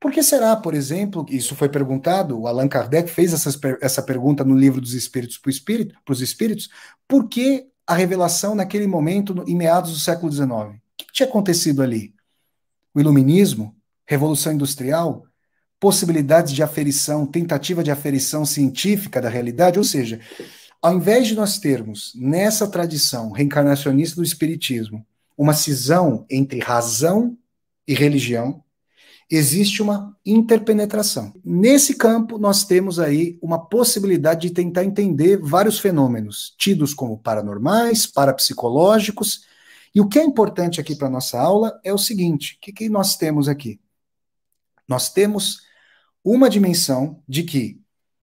Por que será, por exemplo, isso foi perguntado, o Allan Kardec fez essas, essa pergunta no livro dos Espíritos para espírito, os Espíritos, por que a revelação naquele momento, em meados do século XIX? O que tinha acontecido ali? O iluminismo? Revolução Industrial? Possibilidades de aferição, tentativa de aferição científica da realidade? Ou seja, ao invés de nós termos nessa tradição reencarnacionista do Espiritismo uma cisão entre razão e religião, existe uma interpenetração. Nesse campo, nós temos aí uma possibilidade de tentar entender vários fenômenos, tidos como paranormais, parapsicológicos. E o que é importante aqui para a nossa aula é o seguinte: o que, que nós temos aqui? Nós temos uma dimensão de que